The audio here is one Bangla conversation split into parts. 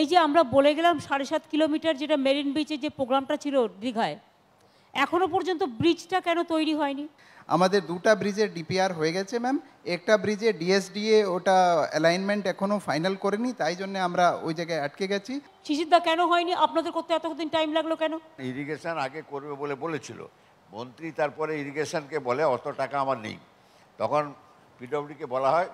এই যে আমরা বলে গেলাম সাড়ে সাত কিলোমিটার যেটা মেরিন বিচে যে প্রোগ্রামটা ছিল দীঘায় এখনও পর্যন্ত ব্রিজটা কেন তৈরি হয়নি আমাদের দুটা ব্রিজের ডিপিআর হয়ে গেছে ম্যাম একটা ব্রিজে ডিএসডিএ ওটা অ্যালাইনমেন্ট এখনও ফাইনাল করেনি তাই জন্য আমরা ওই জায়গায় আটকে গেছি শিশিরদা কেন হয়নি আপনাদের করতে এতদিন টাইম লাগলো কেন ইরিগেশন আগে করবে বলে বলেছিল মন্ত্রী তারপরে ইরিগেশনকে বলে অত টাকা আমার নেই তখন পিডব্লিউডিকে বলা হয়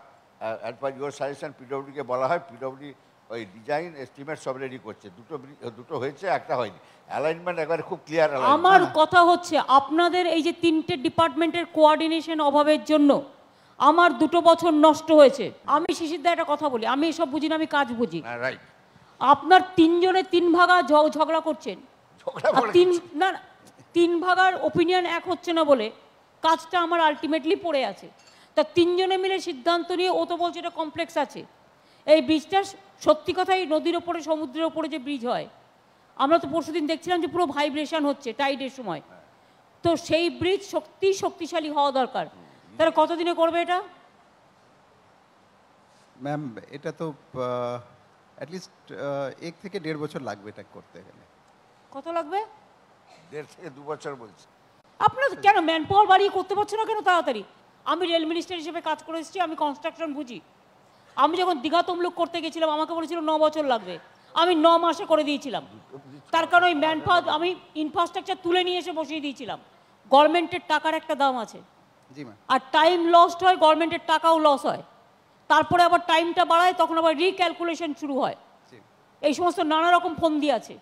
অ্যাজ ইউর সাজেশন পিডব্লিউডিকে বলা হয় পিডব্লিউডি ওই ডিজাইন এস্টিমেট সব রেডি করছে দুটো দুটো হয়েছে একটা হয়নি অ্যালাইনমেন্ট একবার খুব ক্লিয়ার আমার হ্যাঁ। কথা হচ্ছে আপনাদের এই যে তিনটে ডিপার্টমেন্টের কোয়ার্ডিনেশন অভাবের জন্য আমার দুটো বছর নষ্ট হয়েছে আমি শিশিরদা একটা কথা বলি আমি এসব বুঝি না আমি কাজ বুঝি রাইট হ্যাঁ, আপনার তিনজনে তিন ভাগা ঝগড়া করছেন তিন না তিন ভাগার ওপিনিয়ন এক হচ্ছে না বলে কাজটা আমার আলটিমেটলি পড়ে আছে তা তিনজনে মিলে সিদ্ধান্ত নিয়ে ও তো বলছে এটা কমপ্লেক্স আছে এই ব্রিজটা সত্যি কথা এই নদীর ওপরে সমুদ্রের ওপরে যে ব্রিজ হয় আমরা তো পরশুদিন দেখছিলাম যে পুরো ভাইব্রেশন হচ্ছে টাইডের সময় তো সেই ব্রিজ সত্যি শক্তিশালী হওয়া দরকার তারা কতদিনে করবে এটা ম্যাম এটা তো অ্যাটলিস্ট এক থেকে দেড় বছর লাগবে এটা করতে গেলে কত লাগবে দেড় থেকে দু বছর বলছি আপনার কেন ম্যান পাওয়ার বাড়িয়ে করতে পারছো না কেন তাড়াতাড়ি আমি রেল মিনিস্টার হিসেবে কাজ করে এসেছি আমি কনস্ট্রাকশন বুঝি আমি যখন দীঘা তমলুক করতে গেছিলাম আমাকে বলেছিল ন বছর লাগবে আমি ন মাসে করে দিয়েছিলাম তার কারণ ওই ম্যান আমি ইনফ্রাস্ট্রাকচার তুলে নিয়ে এসে বসিয়ে দিয়েছিলাম গভর্নমেন্টের টাকার একটা দাম আছে আর টাইম লস্ট হয় গভর্নমেন্টের টাকাও লস হয় তারপরে আবার টাইমটা বাড়ায় তখন আবার রিক্যালকুলেশন শুরু হয় এই সমস্ত নানা রকম ফন্দি আছে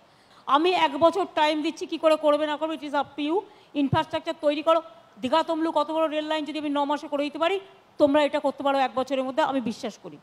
আমি এক বছর টাইম দিচ্ছি কি করে করবে না করবে it is up to you infrastructure তৈরি করো দীঘা তমলুক কত বড় রেল লাইন যদি আমি ন মাসে করে দিতে পারি তোমরা এটা করতে পারো এক বছরের মধ্যে আমি বিশ্বাস করি